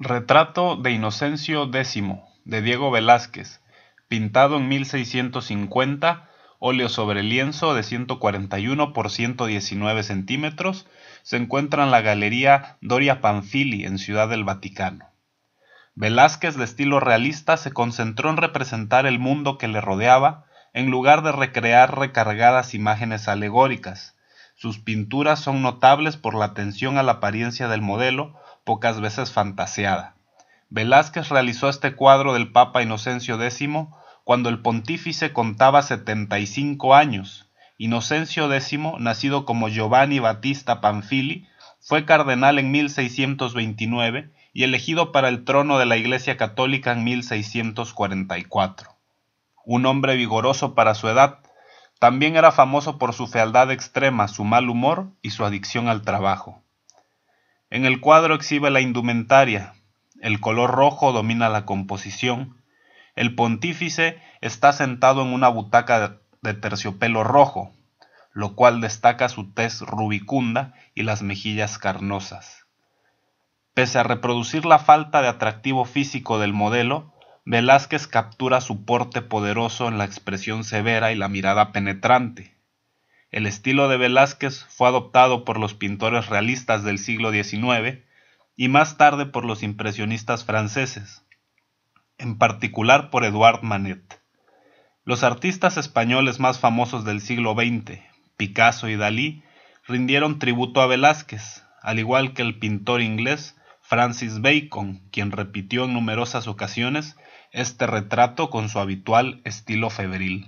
Retrato de Inocencio X de Diego Velázquez, pintado en 1650, óleo sobre lienzo de 141 por 119 centímetros, se encuentra en la Galería Doria Panfili en Ciudad del Vaticano. Velázquez de estilo realista se concentró en representar el mundo que le rodeaba, en lugar de recrear recargadas imágenes alegóricas. Sus pinturas son notables por la atención a la apariencia del modelo, pocas veces fantaseada. Velázquez realizó este cuadro del Papa Inocencio X cuando el pontífice contaba 75 años. Inocencio X, nacido como Giovanni Battista Panfili, fue cardenal en 1629 y elegido para el trono de la Iglesia Católica en 1644. Un hombre vigoroso para su edad, también era famoso por su fealdad extrema, su mal humor y su adicción al trabajo. En el cuadro exhibe la indumentaria, el color rojo domina la composición, el pontífice está sentado en una butaca de terciopelo rojo, lo cual destaca su tez rubicunda y las mejillas carnosas. Pese a reproducir la falta de atractivo físico del modelo, Velázquez captura su porte poderoso en la expresión severa y la mirada penetrante. El estilo de Velázquez fue adoptado por los pintores realistas del siglo XIX y más tarde por los impresionistas franceses, en particular por Edouard Manet. Los artistas españoles más famosos del siglo XX, Picasso y Dalí, rindieron tributo a Velázquez, al igual que el pintor inglés Francis Bacon, quien repitió en numerosas ocasiones este retrato con su habitual estilo febril.